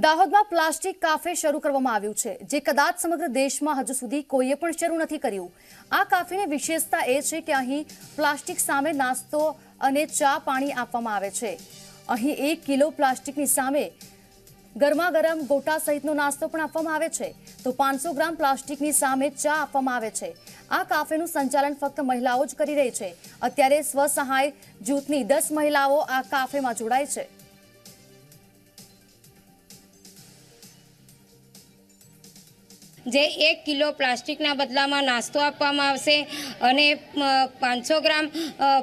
દાહોદમાં plastic cafe શરૂ કરવામાં આવ્યું છે જે કદાચ સમગ્ર દેશમાં હજુ સુધી કોઈએ પણ શરૂ નથી કર્યું આ કાફેની વિશેષતા એ છે કે અહીં પ્લાસ્ટિક સામે નાસ્તો અને ચા પાણી આપવામાં આવે છે અહીં એક કિલો પ્લાસ્ટિકની સામે ગરમાગરમ ગોટા સહિતનો નાસ્તો પણ આપવામાં આવે છે તો પાંચસો ગ્રામ પ્લાસ્ટિકની સામે ચા આપવામાં આવે છે આ કાફેનું સંચાલન ફક્ત મહિલાઓ જ કરી રહી છે અત્યારે સ્વસહાય જૂથની દસ મહિલાઓ આ કાફેમાં જોડાય છે જે એક કિલો પ્લાસ્ટિકના બદલામાં નાસ્તો આપવામાં આવશે અને પાંચસો ગ્રામ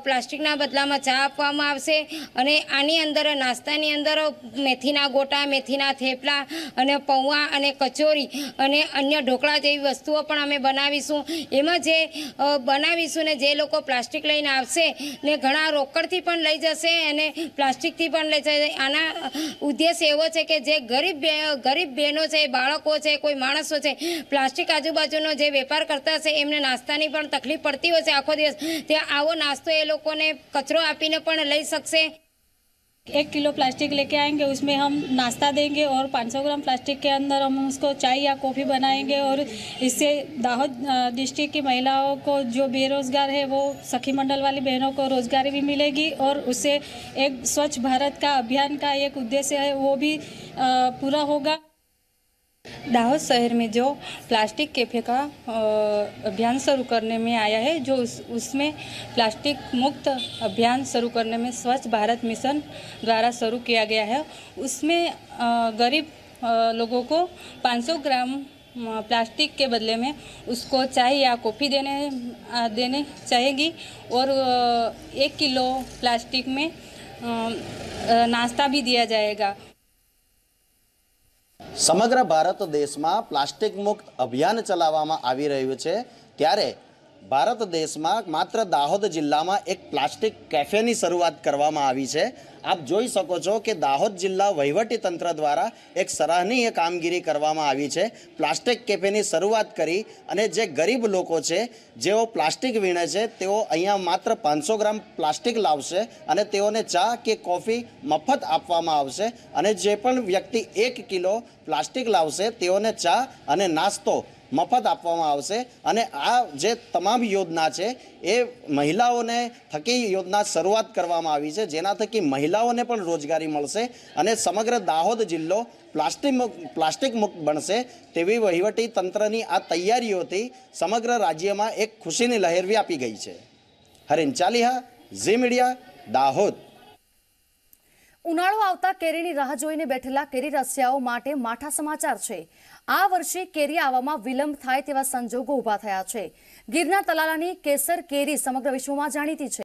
પ્લાસ્ટિકના બદલામાં ચા આપવામાં આવશે અને આની અંદર નાસ્તાની અંદર મેથીના ગોટા મેથીના થેપલા અને પૌવા અને કચોરી અને અન્ય ઢોકળા જેવી વસ્તુઓ પણ અમે બનાવીશું એમાં જે બનાવીશું ને જે લોકો પ્લાસ્ટિક લઈને આવશે ને ઘણા રોકડથી પણ લઈ જશે અને પ્લાસ્ટિકથી પણ લઈ જશે આના ઉદ્દેશ એવો છે કે જે ગરીબ ગરીબ બહેનો છે બાળકો છે કોઈ માણસો છે प्लास्टिक आजूबाजू जो वेपार करता હશે એમને नास्ता की तकलीफ पड़ती હશે आखो दिवस ત્યાં नास्तो નાસ્તો એ ने कचरो आपने પણ લઈ एक किलो प्लास्टिक लेके आएंगे उसमें हम नाश्ता देंगे और 500 ग्राम प्लास्टिक के अंदर हम उसको चाय या कॉफ़ी बनाएंगे और इससे दाहोद डिस्ट्रिक्ट की महिलाओं को जो बेरोज़गार है वो सखी मंडल वाली बहनों को रोज़गारी भी मिलेगी और उससे एक स्वच्छ भारत का अभियान का एक उद्देश्य है वो भी पूरा होगा दाहोद शहर में जो प्लास्टिक कैफे का अभियान शुरू करने में आया है जो उस उसमें प्लास्टिक मुक्त अभियान शुरू करने में स्वच्छ भारत मिशन द्वारा शुरू किया गया है उसमें गरीब लोगों को 500 ग्राम प्लास्टिक के बदले में उसको चाय या कॉफ़ी देने देने चाहेगी और एक किलो प्लास्टिक में नाश्ता भी दिया जाएगा સમગ્ર ભારત દેશમાં પ્લાસ્ટિક મુક્ત અભિયાન ચલાવવામાં આવી રહ્યું છે ત્યારે ભારત દેશમાં માત્ર દાહોદ જિલ્લામાં એક પ્લાસ્ટિક કેફેની શરૂઆત કરવામાં આવી છે આપ જોઈ શકો છો કે દાહોદ જિલ્લા વહીવટી તંત્ર દ્વારા એક સરાહનીય કામગીરી કરવામાં આવી છે પ્લાસ્ટિક કેફેની શરૂઆત કરી અને જે ગરીબ લોકો છે જેઓ પ્લાસ્ટિક વીણે છે તેઓ અહીંયા માત્ર પાંચસો ગ્રામ પ્લાસ્ટિક લાવશે અને તેઓને ચા કે કોફી મફત આપવામાં આવશે અને જે પણ વ્યક્તિ એક કિલો પ્લાસ્ટિક લાવશે તેઓને ચા અને નાસ્તો મફત આપવામાં આવશે અને આ જે તમામ યોજના છે એ મહિલાઓને થકી યોજના શરૂઆત કરવામાં આવી છે જેના થકી મહિલાઓને પણ રોજગારી મળશે અને સમગ્ર દાહોદ જિલ્લો પ્લાસ્ટિક પ્લાસ્ટિક મુક્ત બનશે તેવી વહીવટી તંત્રની આ તૈયારીઓથી સમગ્ર રાજ્યમાં એક ખુશીની લહેર વ્યાપી ગઈ છે હરિન ચાલીહા ઝી મીડિયા દાહોદ ઉનાળો આવતા કેરીની રાહ જોઈને બેઠેલા કેરી રસિયાઓ માટે માઠા સમાચાર છે આ વર્ષે કેરી આવવામાં વિલંબ થાય તેવા સંજોગો ઊભા થયા છે ગીરના તલાલાની કેસર કેરી સમગ્ર વિશ્વમાં જાણીતી છે